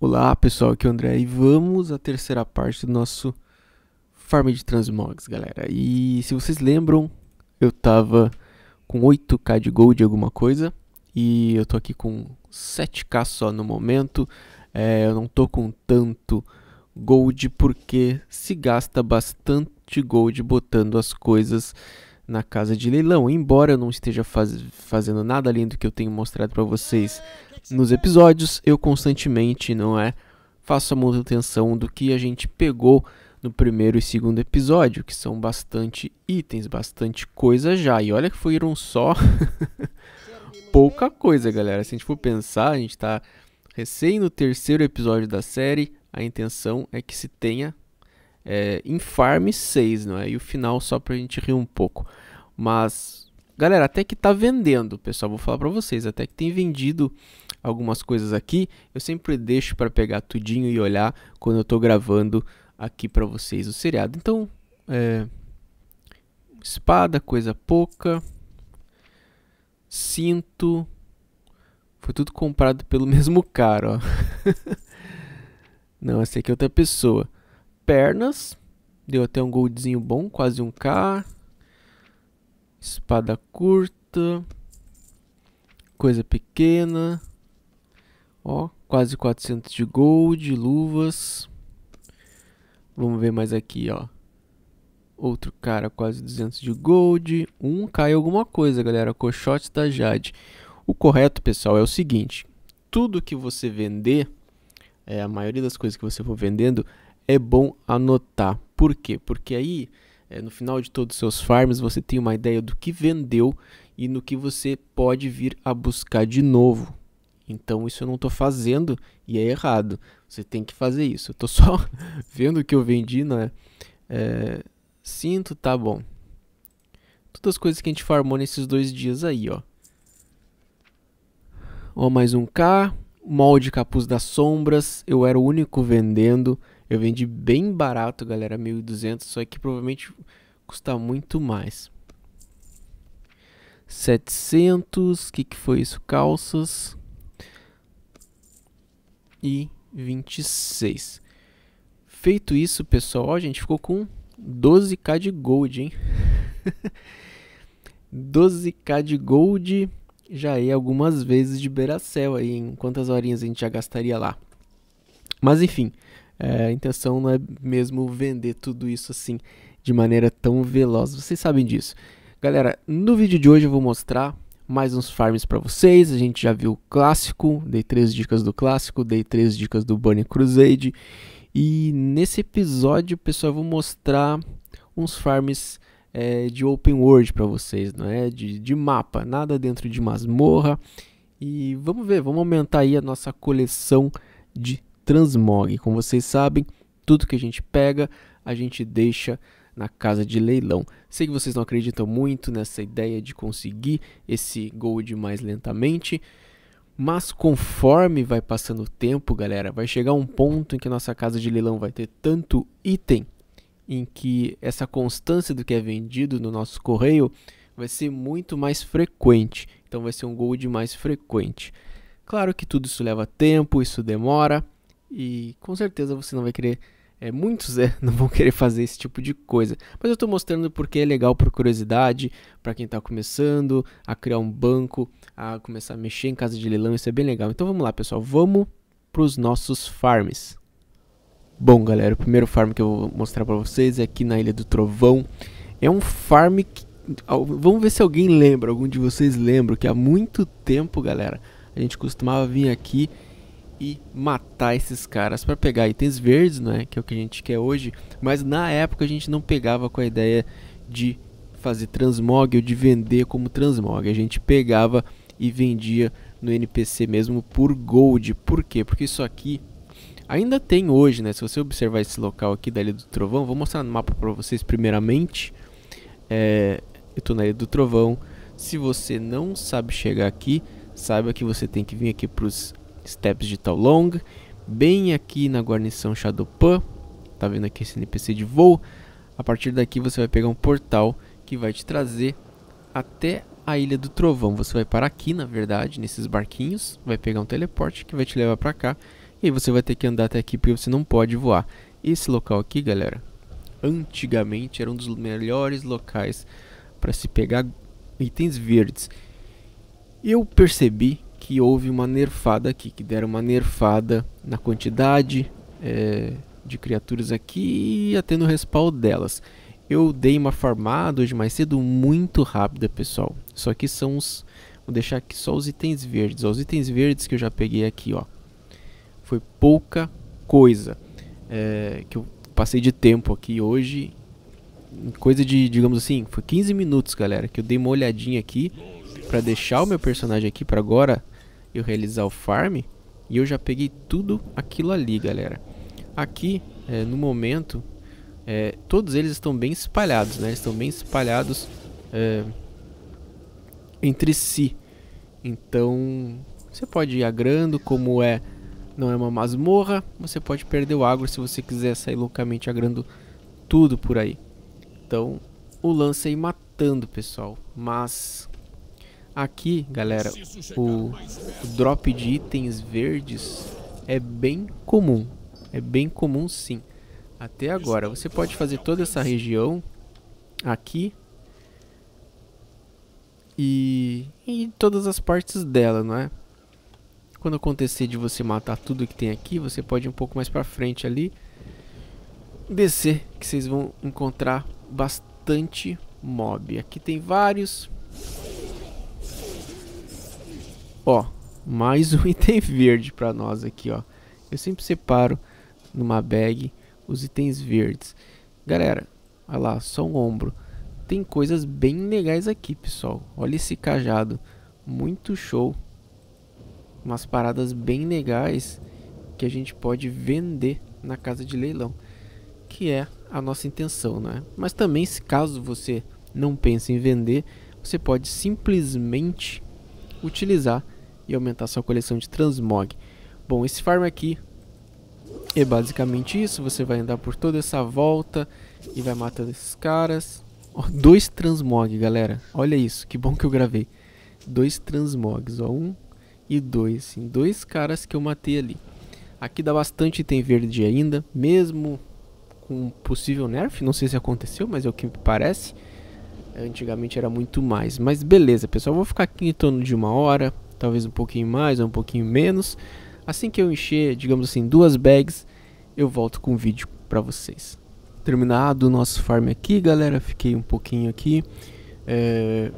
Olá pessoal, aqui é o André e vamos à terceira parte do nosso farm de transmogs, galera. E se vocês lembram, eu tava com 8k de gold alguma coisa e eu tô aqui com 7k só no momento. É, eu não tô com tanto gold porque se gasta bastante gold botando as coisas na casa de leilão. Embora eu não esteja faz fazendo nada além do que eu tenho mostrado para vocês nos episódios, eu constantemente, não é, faço a manutenção do que a gente pegou no primeiro e segundo episódio, que são bastante itens, bastante coisa já. E olha que foram só pouca coisa, galera. Se a gente for pensar, a gente está recém no terceiro episódio da série. A intenção é que se tenha é, em Farm 6, não é? E o final só para a gente rir um pouco. Mas, galera, até que tá vendendo, pessoal. Vou falar para vocês, até que tem vendido algumas coisas aqui. Eu sempre deixo para pegar tudinho e olhar quando eu estou gravando aqui para vocês o seriado. Então, é, espada, coisa pouca, cinto, foi tudo comprado pelo mesmo cara, ó. Não, essa aqui é outra pessoa. Pernas, deu até um goldzinho bom, quase um K. Espada curta, coisa pequena. Ó, quase 400 de gold, luvas. Vamos ver mais aqui, ó. Outro cara, quase 200 de gold. Um cai alguma coisa, galera. coxote da Jade. O correto, pessoal, é o seguinte. Tudo que você vender, é, a maioria das coisas que você for vendendo, é bom anotar. Por quê? Porque aí, é, no final de todos os seus farms, você tem uma ideia do que vendeu e no que você pode vir a buscar de novo então isso eu não tô fazendo e é errado. Você tem que fazer isso. Eu tô só vendo o que eu vendi, né? É, cinto, é, tá bom. Todas as coisas que a gente farmou nesses dois dias aí, ó. Ó, mais um K. Molde capuz das sombras. Eu era o único vendendo. Eu vendi bem barato, galera. 1.200. Só que provavelmente custa muito mais. 700. O que, que foi isso? Calças e 26. Feito isso, pessoal, a gente ficou com 12k de gold, hein? 12k de gold já é algumas vezes de Beracel aí, em quantas horinhas a gente já gastaria lá. Mas enfim, é, a intenção não é mesmo vender tudo isso assim de maneira tão veloz, vocês sabem disso. Galera, no vídeo de hoje eu vou mostrar mais uns farms para vocês. A gente já viu o clássico, dei três dicas do clássico, dei três dicas do Burning Crusade. E nesse episódio, pessoal, eu vou mostrar uns farms é, de open world para vocês, não é? De, de mapa, nada dentro de masmorra. E vamos ver, vamos aumentar aí a nossa coleção de transmog. Como vocês sabem, tudo que a gente pega, a gente deixa na casa de leilão. Sei que vocês não acreditam muito nessa ideia de conseguir esse gold mais lentamente, mas conforme vai passando o tempo, galera, vai chegar um ponto em que a nossa casa de leilão vai ter tanto item em que essa constância do que é vendido no nosso correio vai ser muito mais frequente. Então vai ser um gold mais frequente. Claro que tudo isso leva tempo, isso demora e com certeza você não vai querer é, muitos é, não vão querer fazer esse tipo de coisa. Mas eu estou mostrando porque é legal por curiosidade, para quem está começando a criar um banco, a começar a mexer em casa de leilão, isso é bem legal. Então vamos lá, pessoal, vamos para os nossos farms. Bom, galera, o primeiro farm que eu vou mostrar para vocês é aqui na Ilha do Trovão. É um farm que... Vamos ver se alguém lembra, algum de vocês lembra, que há muito tempo, galera, a gente costumava vir aqui e matar esses caras para pegar itens verdes, né, que é o que a gente quer hoje, mas na época a gente não pegava com a ideia de fazer transmog ou de vender como transmog, a gente pegava e vendia no NPC mesmo por gold. Por quê? Porque isso aqui ainda tem hoje, né? Se você observar esse local aqui da Ilha do Trovão, vou mostrar no mapa para vocês primeiramente. É, eu tô na Ilha do Trovão. Se você não sabe chegar aqui, saiba que você tem que vir aqui para os Steps de Talong, bem aqui na guarnição Shadowpan, tá vendo aqui esse NPC de voo, a partir daqui você vai pegar um portal que vai te trazer até a Ilha do Trovão. Você vai parar aqui, na verdade, nesses barquinhos, vai pegar um teleporte que vai te levar para cá, e aí você vai ter que andar até aqui porque você não pode voar. Esse local aqui, galera, antigamente era um dos melhores locais para se pegar itens verdes. Eu percebi que houve uma nerfada aqui, que deram uma nerfada na quantidade é, de criaturas aqui e até no respawn delas. Eu dei uma farmada hoje mais cedo muito rápida, pessoal. Só que são os... Vou deixar aqui só os itens verdes. Ó, os itens verdes que eu já peguei aqui, ó. Foi pouca coisa é, que eu passei de tempo aqui hoje. Coisa de, digamos assim, foi 15 minutos, galera, que eu dei uma olhadinha aqui para deixar o meu personagem aqui para agora eu realizar o farm e eu já peguei tudo aquilo ali, galera. Aqui, é, no momento, é, todos eles estão bem espalhados, né? estão bem espalhados é, entre si. Então, você pode ir agrando, como é não é uma masmorra, você pode perder o agro se você quiser sair loucamente agrando tudo por aí. Então, o lance é matando, pessoal. Mas Aqui, galera, o, o drop de itens verdes é bem comum. É bem comum sim. Até agora, você pode fazer toda essa região aqui e, e todas as partes dela, não é? Quando acontecer de você matar tudo que tem aqui, você pode ir um pouco mais pra frente ali descer, que vocês vão encontrar bastante mob. Aqui tem vários Ó, mais um item verde para nós aqui, ó. Eu sempre separo numa bag os itens verdes. Galera, olha lá, só um ombro. Tem coisas bem legais aqui, pessoal. Olha esse cajado, muito show. Umas paradas bem legais que a gente pode vender na casa de leilão, que é a nossa intenção, né? Mas também, se caso você não pense em vender, você pode simplesmente utilizar e aumentar sua coleção de transmog. Bom, esse farm aqui é basicamente isso. Você vai andar por toda essa volta e vai matando esses caras. Oh, dois transmog, galera. Olha isso, que bom que eu gravei. Dois transmogs, ó. Um e dois, sim. Dois caras que eu matei ali. Aqui dá bastante item verde ainda, mesmo com possível nerf. Não sei se aconteceu, mas é o que parece. Antigamente era muito mais. Mas beleza, pessoal. Vou ficar aqui em torno de uma hora talvez um pouquinho mais ou um pouquinho menos. Assim que eu encher, digamos assim, duas bags, eu volto com o vídeo para vocês. Terminado o nosso farm aqui, galera, fiquei um pouquinho aqui. É,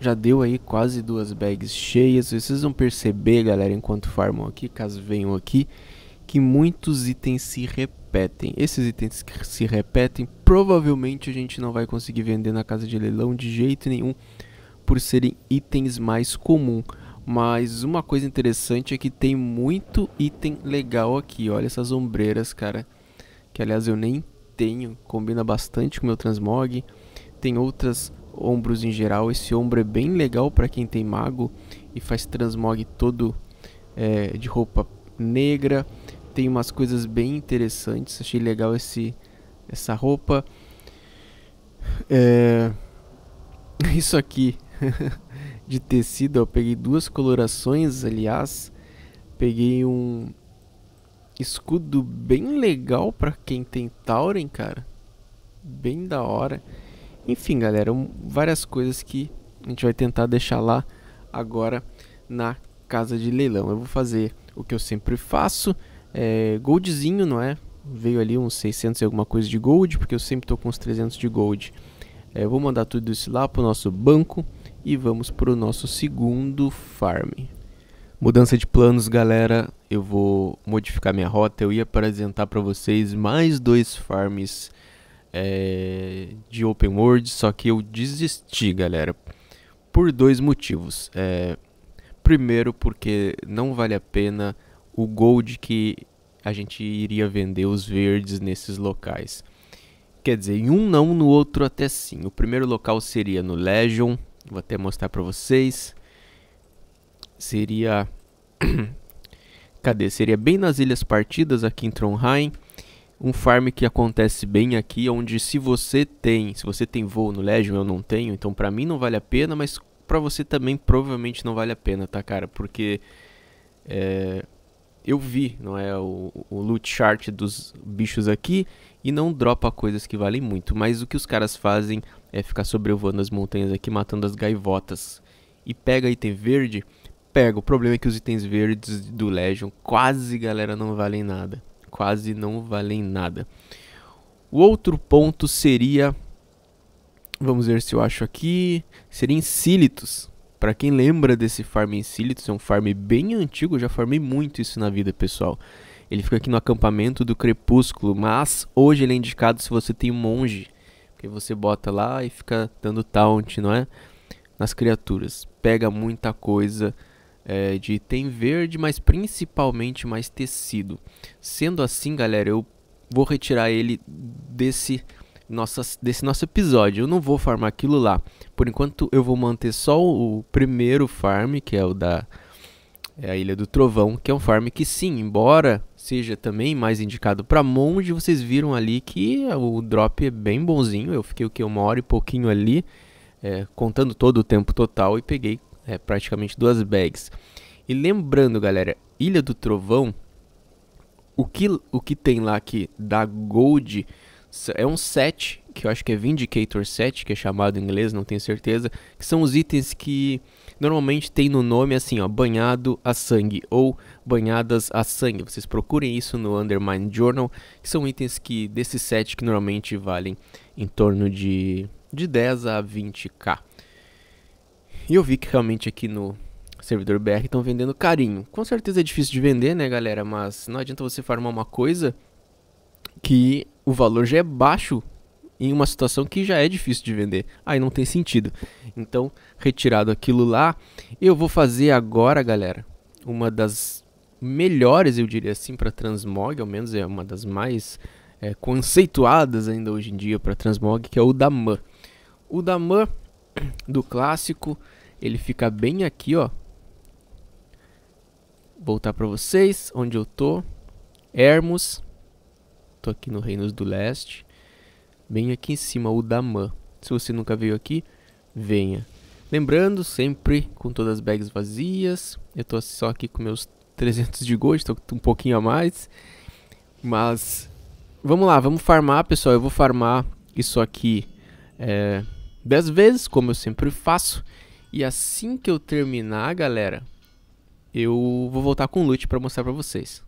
já deu aí quase duas bags cheias. Vocês vão perceber, galera, enquanto farmam aqui, caso venham aqui, que muitos itens se repetem. Esses itens que se repetem, provavelmente a gente não vai conseguir vender na casa de leilão de jeito nenhum, por serem itens mais comuns. Mas uma coisa interessante é que tem muito item legal aqui. Olha essas ombreiras, cara. Que aliás eu nem tenho. Combina bastante com o meu transmog. Tem outras ombros em geral. Esse ombro é bem legal para quem tem mago. E faz transmog todo é, de roupa negra. Tem umas coisas bem interessantes. Achei legal esse, essa roupa. É... Isso aqui. de tecido, eu peguei duas colorações, aliás. Peguei um escudo bem legal para quem tem Tauren, cara. Bem da hora. Enfim, galera, um, várias coisas que a gente vai tentar deixar lá agora na casa de leilão. Eu vou fazer o que eu sempre faço, é, goldzinho, não é? Veio ali uns 600 e alguma coisa de gold, porque eu sempre tô com uns 300 de gold. É, eu vou mandar tudo isso lá pro nosso banco e vamos para o nosso segundo farm. Mudança de planos, galera. Eu vou modificar minha rota. Eu ia apresentar para vocês mais dois farms é, de open world, só que eu desisti, galera, por dois motivos. É, primeiro, porque não vale a pena o gold que a gente iria vender os verdes nesses locais. Quer dizer, em um não, no outro até sim. O primeiro local seria no Legion, Vou até mostrar para vocês. Seria Cadê? Seria bem nas Ilhas Partidas aqui em Trondheim. Um farm que acontece bem aqui, onde se você tem, se você tem voo no Legion, eu não tenho, então para mim não vale a pena, mas para você também provavelmente não vale a pena, tá, cara? Porque é, eu vi, não é, o, o loot chart dos bichos aqui e não dropa coisas que valem muito, mas o que os caras fazem é ficar sobrevoando as montanhas aqui, matando as gaivotas. E pega item verde? Pega. O problema é que os itens verdes do Legion quase, galera, não valem nada. Quase não valem nada. O outro ponto seria. Vamos ver se eu acho aqui. Seria Insílitos. Para quem lembra desse farm Insílitos, é um farm bem antigo. Eu já farmei muito isso na vida, pessoal. Ele fica aqui no acampamento do Crepúsculo, mas hoje ele é indicado se você tem um monge que você bota lá e fica dando taunt, não é? Nas criaturas. Pega muita coisa é, de item verde, mas principalmente mais tecido. Sendo assim, galera, eu vou retirar ele desse, nossa, desse nosso episódio. Eu não vou farmar aquilo lá. Por enquanto, eu vou manter só o primeiro farm, que é o da é a Ilha do Trovão, que é um farm que sim, embora seja também mais indicado para monge, vocês viram ali que o drop é bem bonzinho. Eu fiquei o que uma hora e pouquinho ali, é, contando todo o tempo total e peguei é, praticamente duas bags. E lembrando, galera, Ilha do Trovão, o que o que tem lá que dá gold é um set, que eu acho que é Vindicator set, que é chamado em inglês, não tenho certeza, que são os itens que normalmente tem no nome assim, ó, banhado a sangue ou banhadas a sangue. Vocês procurem isso no Undermine Journal, que são itens que desse set que normalmente valem em torno de de 10 a 20k. E eu vi que realmente aqui no servidor BR estão vendendo carinho. Com certeza é difícil de vender, né, galera? Mas não adianta você farmar uma coisa que o valor já é baixo em uma situação que já é difícil de vender. Aí não tem sentido. Então, retirado aquilo lá, eu vou fazer agora, galera, uma das melhores, eu diria assim, para transmog, ao menos é uma das mais é, conceituadas ainda hoje em dia para transmog, que é o Daman. O Daman do clássico, ele fica bem aqui, ó. Voltar para vocês, onde eu tô. Hermos tô aqui no Reinos do Leste, bem aqui em cima, o Daman. Se você nunca veio aqui, venha. Lembrando, sempre com todas as bags vazias, eu tô só aqui com meus 300 de gold, tô um pouquinho a mais, mas vamos lá, vamos farmar, pessoal, eu vou farmar isso aqui é, 10 vezes, como eu sempre faço, e assim que eu terminar, galera, eu vou voltar com o loot para mostrar para vocês.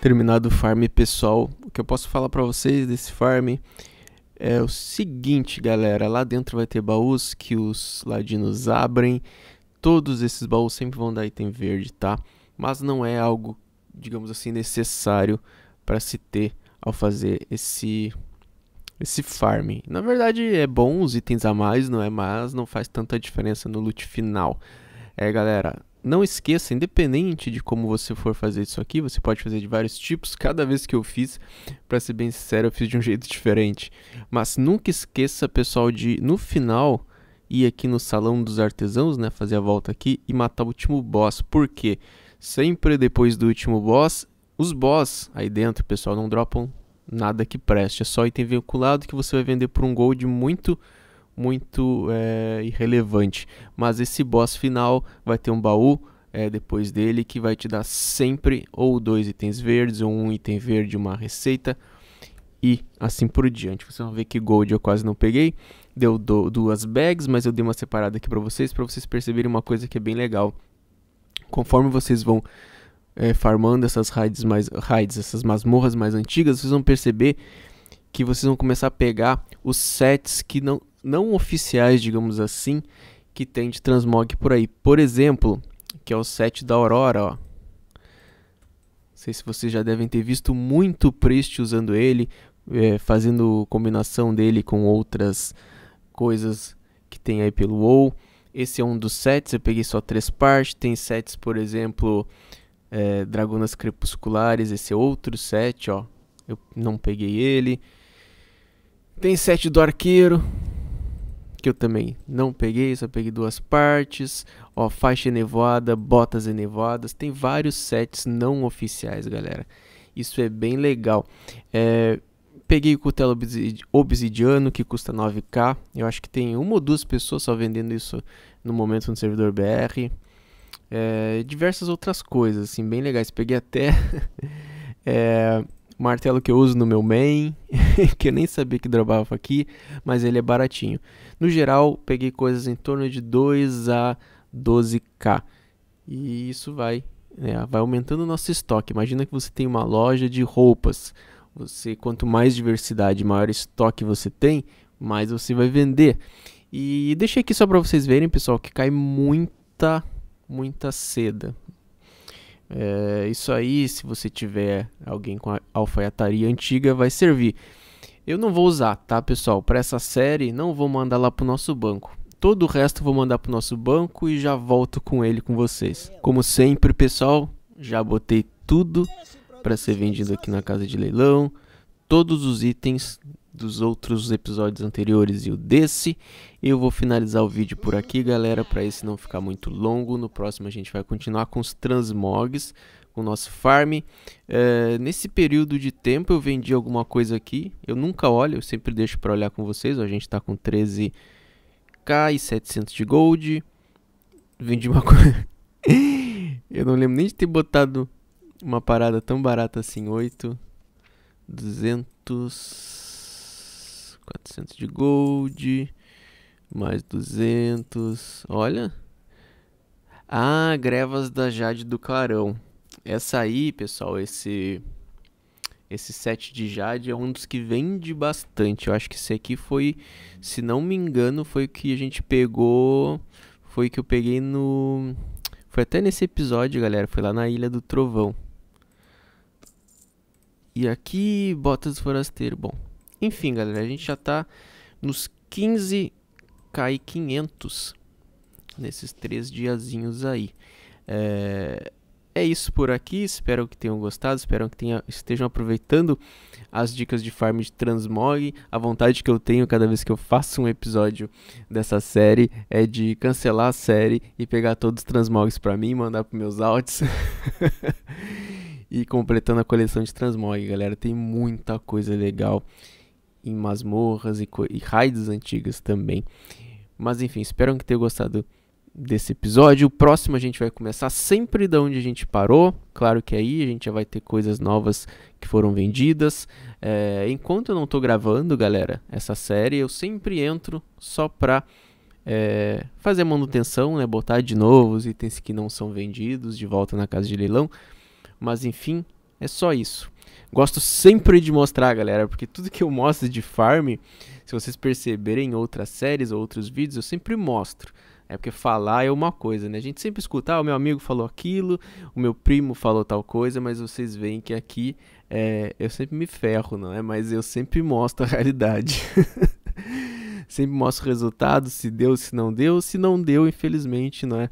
terminado o farm pessoal, o que eu posso falar para vocês desse farm é o seguinte, galera, lá dentro vai ter baús que os ladinos abrem. Todos esses baús sempre vão dar item verde, tá? Mas não é algo, digamos assim, necessário para se ter ao fazer esse esse farm. Na verdade, é bom os itens a mais, não é? Mas não faz tanta diferença no loot final. É, galera, não esqueça, independente de como você for fazer isso aqui, você pode fazer de vários tipos. Cada vez que eu fiz, para ser bem sincero, eu fiz de um jeito diferente. Mas nunca esqueça, pessoal, de no final ir aqui no salão dos artesãos, né, fazer a volta aqui e matar o último boss. Por quê? Sempre depois do último boss, os boss aí dentro, pessoal, não dropam nada que preste. É só item vinculado que você vai vender por um gold muito muito é, irrelevante. Mas esse boss final vai ter um baú é, depois dele que vai te dar sempre ou dois itens verdes, ou um item verde, uma receita e assim por diante. Vocês vão ver que gold eu quase não peguei, deu do, duas bags, mas eu dei uma separada aqui para vocês, para vocês perceberem uma coisa que é bem legal. Conforme vocês vão é, farmando essas raids mais raids, essas masmorras mais antigas, vocês vão perceber que vocês vão começar a pegar os sets que não não oficiais, digamos assim, que tem de transmog por aí. Por exemplo, que é o set da Aurora, ó. Não sei se vocês já devem ter visto muito Priest usando ele, é, fazendo combinação dele com outras coisas que tem aí pelo WoW. Esse é um dos sets, eu peguei só três partes. Tem sets, por exemplo, é, Dragonas Crepusculares, esse é outro set, ó. Eu não peguei ele. Tem set do Arqueiro, que eu também não peguei, só peguei duas partes. Ó, faixa enevoada, botas enevoadas. Tem vários sets não oficiais, galera. Isso é bem legal. É, peguei o cutelo obsidiano, que custa 9k. Eu acho que tem uma ou duas pessoas só vendendo isso no momento no servidor BR. É, diversas outras coisas, assim, bem legais. Peguei até é, martelo que eu uso no meu main. que eu nem sabia que dropava aqui, mas ele é baratinho. No geral, peguei coisas em torno de 2 a 12k. E isso vai, né, vai aumentando o nosso estoque. Imagina que você tem uma loja de roupas. Você, quanto mais diversidade, maior estoque você tem, mais você vai vender. E deixei aqui só para vocês verem, pessoal, que cai muita, muita seda. É, isso aí, se você tiver alguém com alfaiataria antiga, vai servir. Eu não vou usar, tá, pessoal? Para essa série, não vou mandar lá pro nosso banco. Todo o resto eu vou mandar pro nosso banco e já volto com ele com vocês. Como sempre, pessoal, já botei tudo para ser vendido aqui na casa de leilão. Todos os itens dos outros episódios anteriores e o desse. Eu vou finalizar o vídeo por aqui, galera, para esse não ficar muito longo. No próximo a gente vai continuar com os transmogs com o nosso farm. Uh, nesse período de tempo eu vendi alguma coisa aqui. Eu nunca olho, eu sempre deixo para olhar com vocês. a gente está com 13k e 700 de gold. Vendi uma coisa... eu não lembro nem de ter botado uma parada tão barata assim. 8, 200, 400 de gold... Mais 200. Olha. Ah, grevas da Jade do Clarão. Essa aí, pessoal, esse esse set de Jade é um dos que vende bastante. Eu acho que esse aqui foi, se não me engano, foi o que a gente pegou. Foi que eu peguei no. Foi até nesse episódio, galera. Foi lá na Ilha do Trovão. E aqui, Botas do Forasteiro. Bom, enfim, galera, a gente já tá nos 15k e 500 nesses três diazinhos aí. É, é isso por aqui, espero que tenham gostado, espero que tenha, estejam aproveitando as dicas de farm de transmog. A vontade que eu tenho cada vez que eu faço um episódio dessa série é de cancelar a série e pegar todos os transmogs para mim, mandar para meus alts. e completando a coleção de transmog, galera, tem muita coisa legal em masmorras e, e raids antigas também. Mas enfim, espero que tenham gostado desse episódio. O próximo a gente vai começar sempre da onde a gente parou. Claro que aí a gente já vai ter coisas novas que foram vendidas. É, enquanto eu não estou gravando, galera, essa série, eu sempre entro só para é, fazer manutenção, né? Botar de novo os itens que não são vendidos de volta na casa de leilão. Mas enfim, é só isso. Gosto sempre de mostrar, galera, porque tudo que eu mostro de farm, se vocês perceberem em outras séries ou outros vídeos, eu sempre mostro. É porque falar é uma coisa, né? A gente sempre escuta, ah, o meu amigo falou aquilo, o meu primo falou tal coisa, mas vocês veem que aqui é, eu sempre me ferro, não é? Mas eu sempre mostro a realidade. sempre mostro o resultado, se deu, se não deu. Se não deu, infelizmente, não é?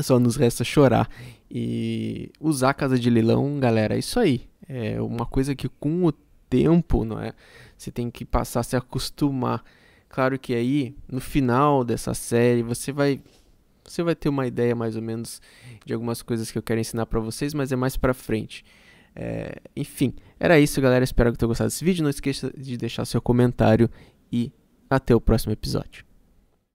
Só nos resta chorar. E usar a casa de leilão, galera, é isso aí. É uma coisa que com o tempo, não é? Você tem que passar a se acostumar Claro que aí, no final dessa série, você vai você vai ter uma ideia mais ou menos de algumas coisas que eu quero ensinar para vocês, mas é mais para frente. É, enfim, era isso, galera. Espero que tenham gostado desse vídeo. Não esqueça de deixar seu comentário e até o próximo episódio.